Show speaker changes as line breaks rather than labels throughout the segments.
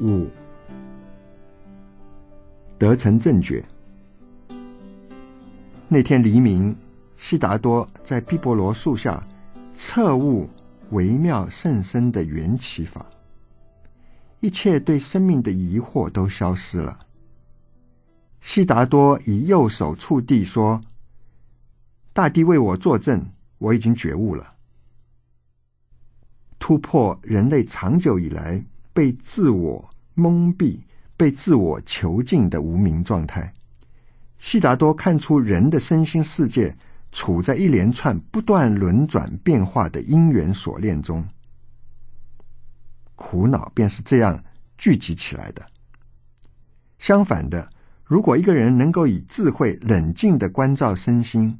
五，得成正觉。那天黎明，悉达多在毕波罗树下彻悟微妙甚深的缘起法，一切对生命的疑惑都消失了。悉达多以右手触地说：“大地为我作证，我已经觉悟了，突破人类长久以来。”被自我蒙蔽、被自我囚禁的无名状态，悉达多看出人的身心世界处在一连串不断轮转变化的因缘锁链中，苦恼便是这样聚集起来的。相反的，如果一个人能够以智慧冷静的关照身心，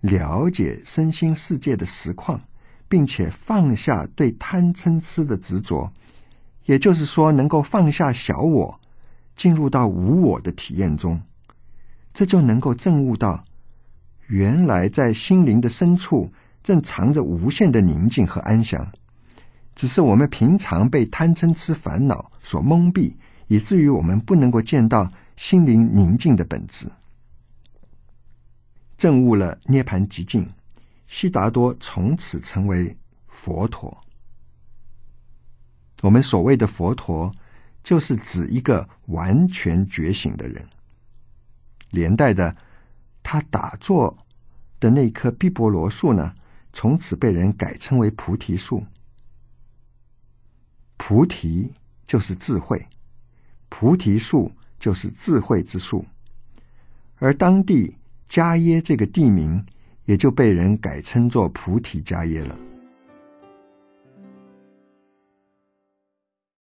了解身心世界的实况，并且放下对贪嗔痴的执着。也就是说，能够放下小我，进入到无我的体验中，这就能够证悟到，原来在心灵的深处正藏着无限的宁静和安详，只是我们平常被贪嗔痴烦恼所蒙蔽，以至于我们不能够见到心灵宁静的本质。证悟了涅盘极境，悉达多从此成为佛陀。我们所谓的佛陀，就是指一个完全觉醒的人。连带的，他打坐的那棵毕波罗树呢，从此被人改称为菩提树。菩提就是智慧，菩提树就是智慧之树，而当地迦耶这个地名，也就被人改称作菩提迦耶了。